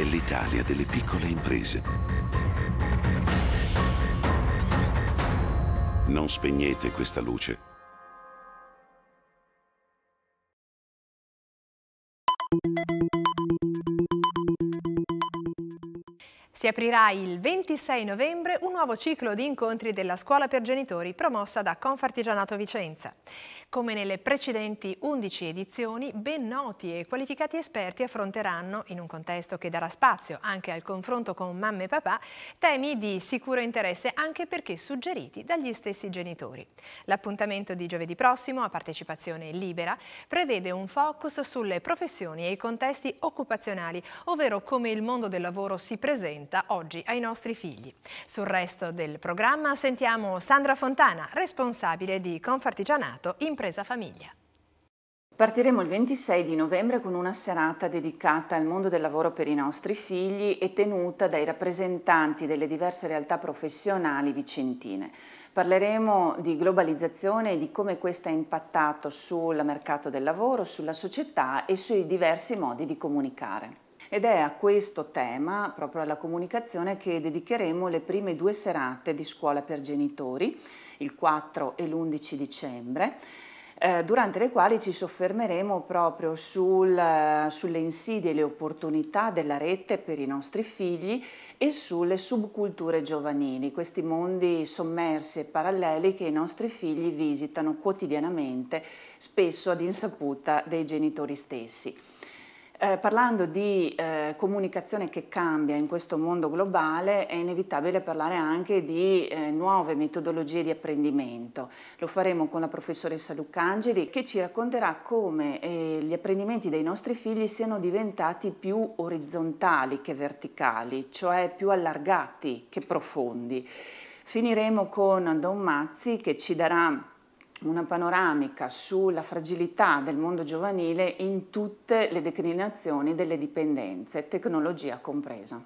è l'Italia delle piccole imprese. Non spegnete questa luce. Si aprirà il 26 novembre un nuovo ciclo di incontri della Scuola per Genitori promossa da Confartigianato Vicenza. Come nelle precedenti 11 edizioni, ben noti e qualificati esperti affronteranno, in un contesto che darà spazio anche al confronto con mamme e papà, temi di sicuro interesse anche perché suggeriti dagli stessi genitori. L'appuntamento di giovedì prossimo, a partecipazione libera, prevede un focus sulle professioni e i contesti occupazionali, ovvero come il mondo del lavoro si presenta presenta oggi ai nostri figli. Sul resto del programma sentiamo Sandra Fontana, responsabile di Confartigianato Impresa Famiglia. Partiremo il 26 di novembre con una serata dedicata al mondo del lavoro per i nostri figli e tenuta dai rappresentanti delle diverse realtà professionali vicentine. Parleremo di globalizzazione e di come questa ha impattato sul mercato del lavoro, sulla società e sui diversi modi di comunicare ed è a questo tema, proprio alla comunicazione, che dedicheremo le prime due serate di scuola per genitori, il 4 e l'11 dicembre eh, durante le quali ci soffermeremo proprio sul, eh, sulle insidie e le opportunità della rete per i nostri figli e sulle subculture giovanili, questi mondi sommersi e paralleli che i nostri figli visitano quotidianamente, spesso ad insaputa dei genitori stessi. Eh, parlando di eh, comunicazione che cambia in questo mondo globale è inevitabile parlare anche di eh, nuove metodologie di apprendimento. Lo faremo con la professoressa Lucangeli che ci racconterà come eh, gli apprendimenti dei nostri figli siano diventati più orizzontali che verticali, cioè più allargati che profondi. Finiremo con Don Mazzi che ci darà una panoramica sulla fragilità del mondo giovanile in tutte le declinazioni delle dipendenze, tecnologia compresa.